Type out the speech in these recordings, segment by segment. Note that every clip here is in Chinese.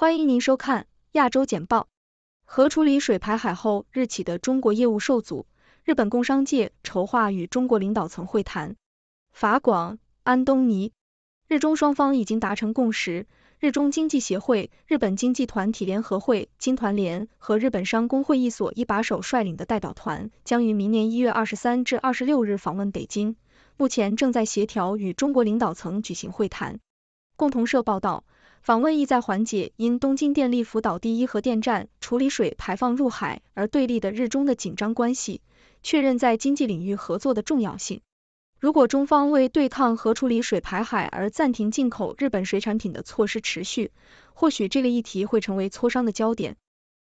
欢迎您收看《亚洲简报》。核处理水排海后，日企的中国业务受阻。日本工商界筹划与中国领导层会谈。法广安东尼：日中双方已经达成共识。日中经济协会、日本经济团体联合会金团联和日本商工会一所一把手率领的代表团将于明年一月二十三至二十六日访问北京，目前正在协调与中国领导层举行会谈。共同社报道。访问意在缓解因东京电力福岛第一核电站处理水排放入海而对立的日中的紧张关系，确认在经济领域合作的重要性。如果中方为对抗核处理水排海而暂停进口日本水产品的措施持续，或许这个议题会成为磋商的焦点。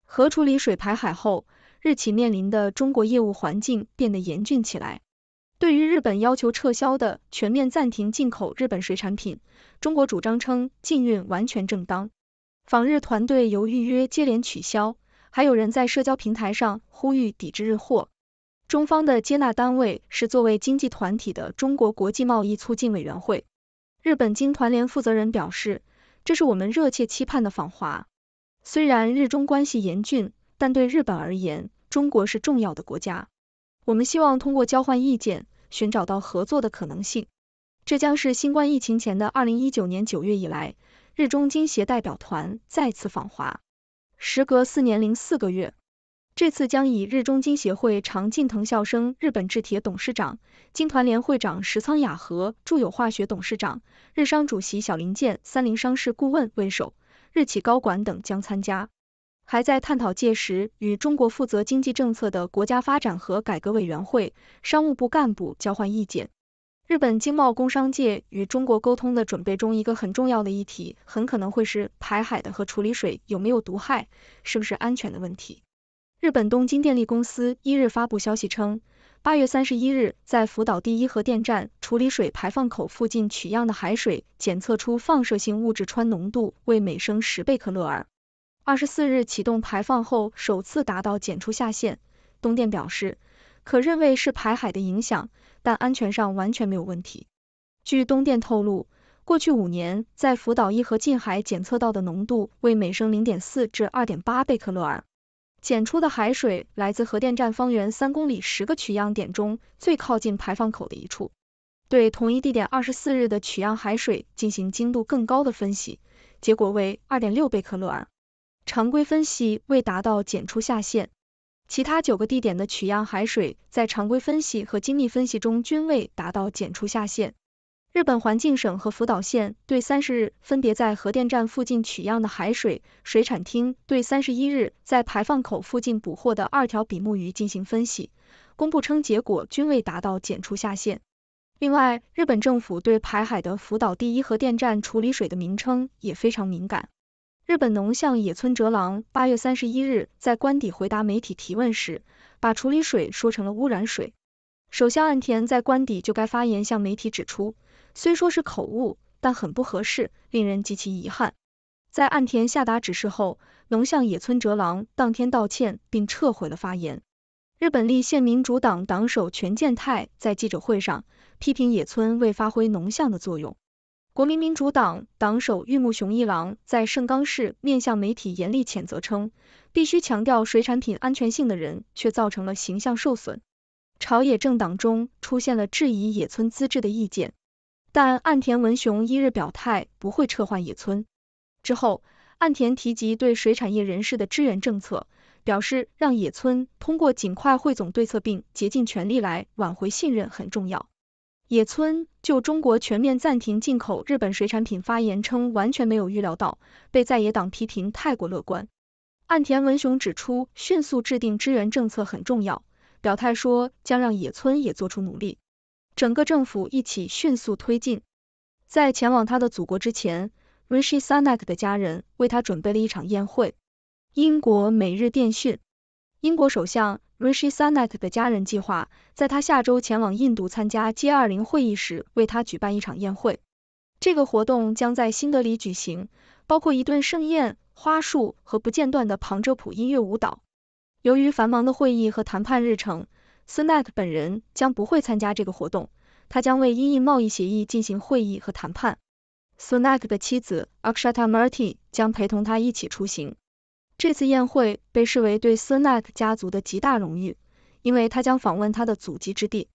核处理水排海后，日企面临的中国业务环境变得严峻起来。对于日本要求撤销的全面暂停进口日本水产品，中国主张称禁运完全正当。访日团队由预约接连取消，还有人在社交平台上呼吁抵制日货。中方的接纳单位是作为经济团体的中国国际贸易促进委员会。日本经团联负责人表示，这是我们热切期盼的访华。虽然日中关系严峻，但对日本而言，中国是重要的国家。我们希望通过交换意见。寻找到合作的可能性，这将是新冠疫情前的二零一九年九月以来，日中经协代表团再次访华，时隔四年零四个月，这次将以日中经协会常进藤孝生、日本制铁董事长、经团联会长石仓雅和、住友化学董事长、日商主席小林健、三菱商事顾问为首，日企高管等将参加。还在探讨，届时与中国负责经济政策的国家发展和改革委员会、商务部干部交换意见。日本经贸工商界与中国沟通的准备中，一个很重要的议题很可能会是排海的和处理水有没有毒害，是不是安全的问题。日本东京电力公司一日发布消息称，八月三十一日在福岛第一核电站处理水排放口附近取样的海水检测出放射性物质氚浓度为每升十贝克勒尔。二十四日启动排放后首次达到检出下限，东电表示可认为是排海的影响，但安全上完全没有问题。据东电透露，过去五年在福岛一核近海检测到的浓度为每升零点四至二点八贝克勒尔。检出的海水来自核电站方圆三公里十个取样点中最靠近排放口的一处。对同一地点二十四日的取样海水进行精度更高的分析，结果为二点六贝克勒尔。常规分析未达到检出下限，其他九个地点的取样海水在常规分析和精密分析中均未达到检出下限。日本环境省和福岛县对三十日分别在核电站附近取样的海水，水产厅对三十一日在排放口附近捕获的二条比目鱼进行分析，公布称结果均未达到检出下限。另外，日本政府对排海的福岛第一核电站处理水的名称也非常敏感。日本农相野村哲郎八月三十一日在官邸回答媒体提问时，把处理水说成了污染水。首相岸田在官邸就该发言向媒体指出，虽说是口误，但很不合适，令人极其遗憾。在岸田下达指示后，农相野村哲郎当天道歉并撤回了发言。日本立宪民主党党首全健太在记者会上批评野村未发挥农相的作用。国民民主党党首玉木雄一郎在盛冈市面向媒体严厉谴责称，必须强调水产品安全性的人却造成了形象受损。朝野政党中出现了质疑野村资质的意见，但岸田文雄一日表态不会撤换野村。之后，岸田提及对水产业人士的支援政策，表示让野村通过尽快汇总对策并竭尽全力来挽回信任很重要。野村。就中国全面暂停进口日本水产品，发言称完全没有预料到，被在野党批评太过乐观。岸田文雄指出，迅速制定支援政策很重要，表态说将让野村也做出努力，整个政府一起迅速推进。在前往他的祖国之前，Rishi Sunak 的家人为他准备了一场宴会。英国每日电讯，英国首相。Rishi Sunak 的家人计划在他下周前往印度参加 G20 会议时为他举办一场宴会。这个活动将在新德里举行，包括一顿盛宴、花束和不间断的旁遮普音乐舞蹈。由于繁忙的会议和谈判日程，Sunak 本人将不会参加这个活动，他将为英印贸易协议进行会议和谈判。Sunak 的妻子 Akshata Murti 将陪同他一起出行。这次宴会被视为对斯特克家族的极大荣誉，因为他将访问他的祖籍之地。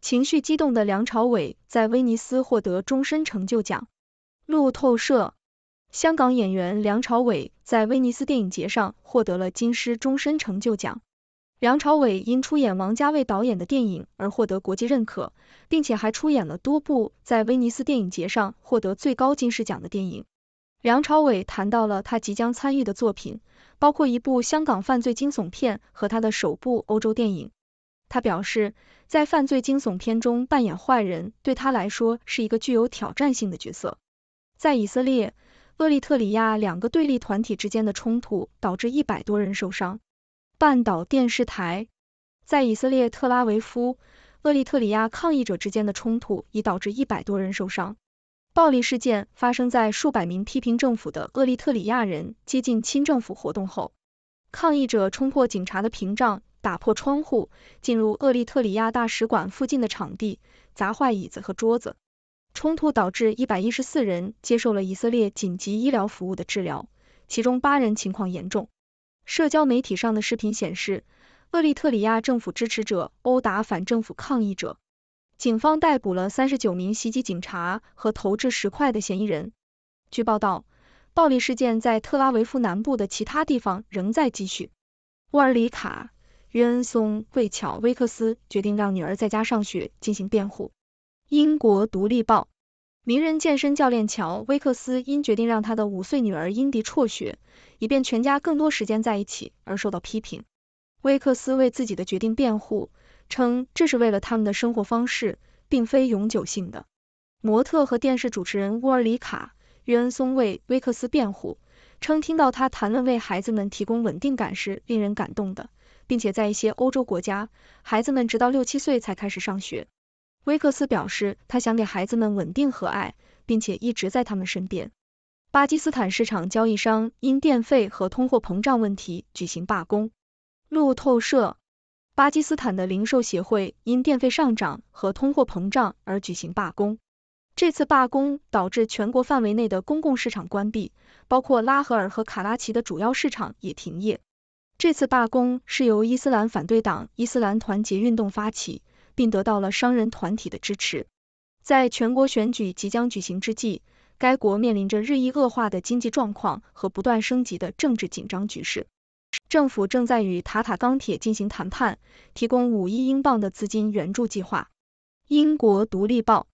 情绪激动的梁朝伟在威尼斯获得终身成就奖。路透社：香港演员梁朝伟在威尼斯电影节上获得了金狮终身成就奖。梁朝伟因出演王家卫导演的电影而获得国际认可，并且还出演了多部在威尼斯电影节上获得最高金狮奖的电影。梁朝伟谈到了他即将参与的作品，包括一部香港犯罪惊悚片和他的首部欧洲电影。他表示，在犯罪惊悚片中扮演坏人对他来说是一个具有挑战性的角色。在以色列，厄立特里亚两个对立团体之间的冲突导致一百多人受伤。半岛电视台在以色列特拉维夫，厄立特里亚抗议者之间的冲突已导致一百多人受伤。暴力事件发生在数百名批评政府的厄立特里亚人接近亲政府活动后，抗议者冲破警察的屏障，打破窗户，进入厄立特里亚大使馆附近的场地，砸坏椅子和桌子。冲突导致一百一十四人接受了以色列紧急医疗服务的治疗，其中八人情况严重。社交媒体上的视频显示，厄立特里亚政府支持者殴打反政府抗议者。警方逮捕了三十九名袭击警察和投掷石块的嫌疑人。据报道，暴力事件在特拉维夫南部的其他地方仍在继续。沃尔里卡·约恩松为乔·威克斯决定让女儿在家上学进行辩护。英国《独立报》：名人健身教练乔·威克斯因决定让他的五岁女儿英迪辍学，以便全家更多时间在一起而受到批评。威克斯为自己的决定辩护。称这是为了他们的生活方式，并非永久性的。模特和电视主持人沃尔里卡·约恩松为威克斯辩护，称听到他谈论为孩子们提供稳定感是令人感动的，并且在一些欧洲国家，孩子们直到六七岁才开始上学。威克斯表示他想给孩子们稳定和爱，并且一直在他们身边。巴基斯坦市场交易商因电费和通货膨胀问题举行罢工。路透社。巴基斯坦的零售协会因电费上涨和通货膨胀而举行罢工。这次罢工导致全国范围内的公共市场关闭，包括拉合尔和卡拉奇的主要市场也停业。这次罢工是由伊斯兰反对党伊斯兰团结运动发起，并得到了商人团体的支持。在全国选举即将举行之际，该国面临着日益恶化的经济状况和不断升级的政治紧张局势。政府正在与塔塔钢铁进行谈判，提供五亿英镑的资金援助计划。英国独立报，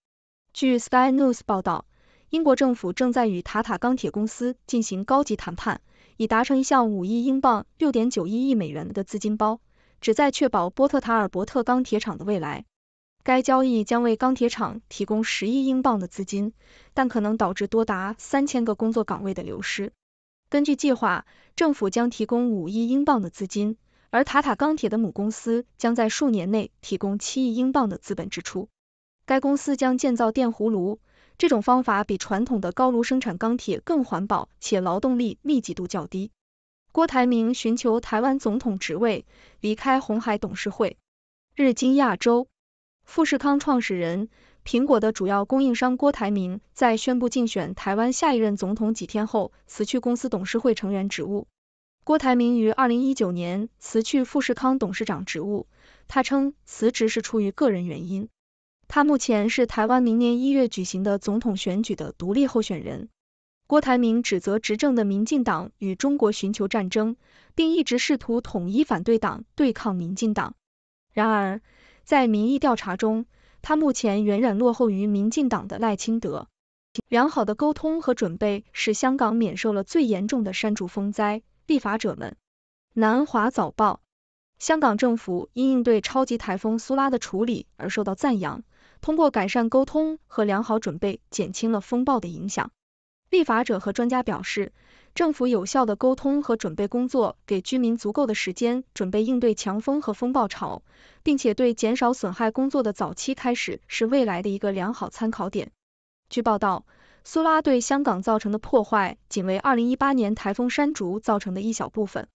据 Sky News 报道，英国政府正在与塔塔钢铁公司进行高级谈判，以达成一项五亿英镑（六点九一亿美元）的资金包，旨在确保波特塔尔伯特钢铁厂的未来。该交易将为钢铁厂提供十亿英镑的资金，但可能导致多达三千个工作岗位的流失。根据计划，政府将提供五亿英镑的资金，而塔塔钢铁的母公司将在数年内提供七亿英镑的资本支出。该公司将建造电弧炉，这种方法比传统的高炉生产钢铁更环保且劳动力密集度较低。郭台铭寻求台湾总统职位，离开红海董事会。日经亚洲，富士康创始人。苹果的主要供应商郭台铭在宣布竞选台湾下一任总统几天后辞去公司董事会成员职务。郭台铭于二零一九年辞去富士康董事长职务，他称辞职是出于个人原因。他目前是台湾明年一月举行的总统选举的独立候选人。郭台铭指责执政的民进党与中国寻求战争，并一直试图统一反对党对抗民进党。然而，在民意调查中，他目前远远落后于民进党的赖清德。良好的沟通和准备使香港免受了最严重的山竹风灾。立法者们，南华早报，香港政府因应对超级台风苏拉的处理而受到赞扬。通过改善沟通和良好准备，减轻了风暴的影响。立法者和专家表示。政府有效的沟通和准备工作，给居民足够的时间准备应对强风和风暴潮，并且对减少损害工作的早期开始是未来的一个良好参考点。据报道，苏拉对香港造成的破坏仅为二零一八年台风山竹造成的一小部分。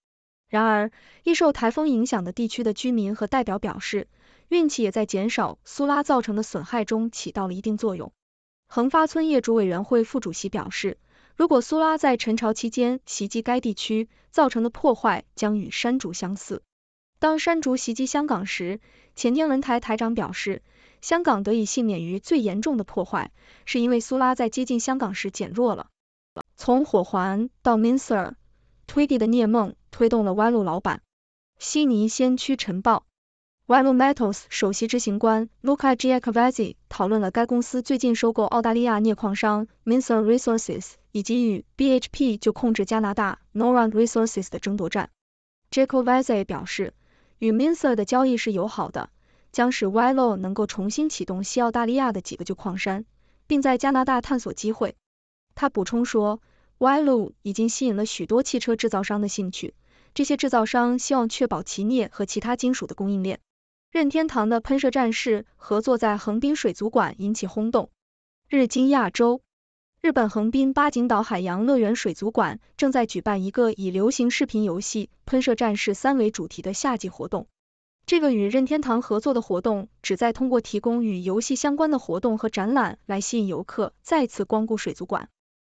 然而，易受台风影响的地区的居民和代表表示，运气也在减少苏拉造成的损害中起到了一定作用。恒发村业主委员会副主席表示。如果苏拉在陈潮期间袭击该地区，造成的破坏将与山竹相似。当山竹袭击香港时，前天文台台长表示，香港得以幸免于最严重的破坏，是因为苏拉在接近香港时减弱了。从火环到 Minser 推地的聂梦推动了 Y 路老板悉尼先驱晨报 Y 路 Metals 首席执行官 Luca Giacovazzi 讨论了该公司最近收购澳大利亚镍矿商 Minser Resources。以及与 BHP 就控制加拿大 n o r a n d Resources 的争夺战。Jacob v a s s e 表示，与 Minser 的交易是友好的，将使 v i l o 能够重新启动西澳大利亚的几个旧矿山，并在加拿大探索机会。他补充说 v i l o 已经吸引了许多汽车制造商的兴趣，这些制造商希望确保其镍和其他金属的供应链。任天堂的喷射战士合作在横滨水族馆引起轰动。日经亚洲。日本横滨八景岛海洋乐园水族馆正在举办一个以流行视频游戏《喷射战士三》为主题的夏季活动。这个与任天堂合作的活动旨在通过提供与游戏相关的活动和展览来吸引游客再次光顾水族馆。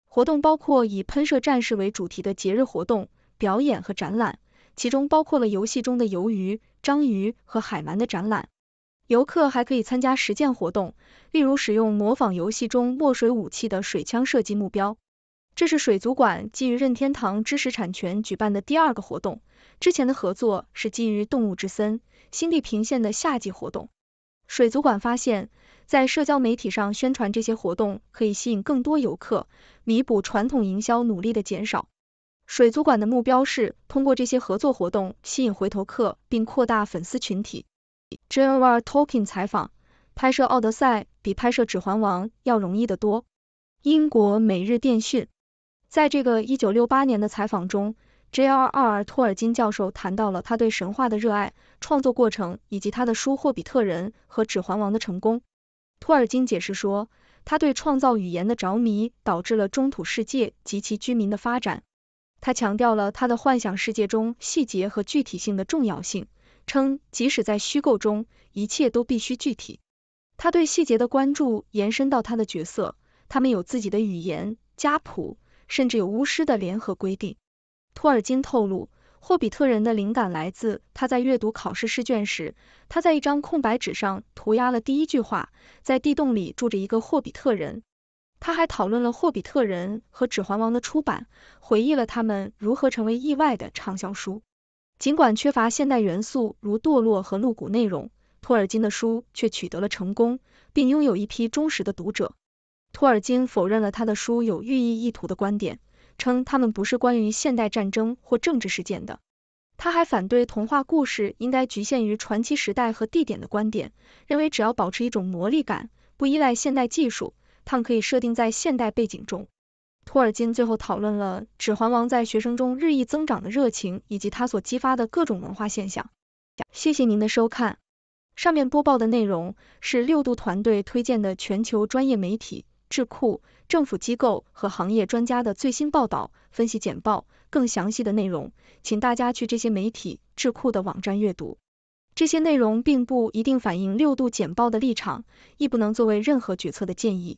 活动包括以《喷射战士》为主题的节日活动、表演和展览，其中包括了游戏中的鱿鱼、章鱼和海鳗的展览。游客还可以参加实践活动，例如使用模仿游戏中墨水武器的水枪射击目标。这是水族馆基于任天堂知识产权举办的第二个活动。之前的合作是基于《动物之森》新地平线的夏季活动。水族馆发现，在社交媒体上宣传这些活动可以吸引更多游客，弥补传统营销努力的减少。水族馆的目标是通过这些合作活动吸引回头客，并扩大粉丝群体。j r Tolkien 采访：拍摄《奥德赛》比拍摄《指环王》要容易得多。英国每日电讯。在这个1968年的采访中，J.R.R. 托尔金教授谈到了他对神话的热爱、创作过程以及他的书《霍比特人》和《指环王》的成功。托尔金解释说，他对创造语言的着迷导致了中土世界及其居民的发展。他强调了他的幻想世界中细节和具体性的重要性。称，即使在虚构中，一切都必须具体。他对细节的关注延伸到他的角色，他们有自己的语言、家谱，甚至有巫师的联合规定。托尔金透露，霍比特人的灵感来自他在阅读考试试卷时，他在一张空白纸上涂鸦了第一句话：“在地洞里住着一个霍比特人。”他还讨论了霍比特人和《指环王》的出版，回忆了他们如何成为意外的畅销书。尽管缺乏现代元素如堕落和露骨内容，托尔金的书却取得了成功，并拥有一批忠实的读者。托尔金否认了他的书有寓意意图的观点，称他们不是关于现代战争或政治事件的。他还反对童话故事应该局限于传奇时代和地点的观点，认为只要保持一种魔力感，不依赖现代技术，他们可以设定在现代背景中。托尔金最后讨论了《指环王》在学生中日益增长的热情，以及它所激发的各种文化现象。谢谢您的收看。上面播报的内容是六度团队推荐的全球专业媒体、智库、政府机构和行业专家的最新报道、分析简报。更详细的内容，请大家去这些媒体、智库的网站阅读。这些内容并不一定反映六度简报的立场，亦不能作为任何决策的建议。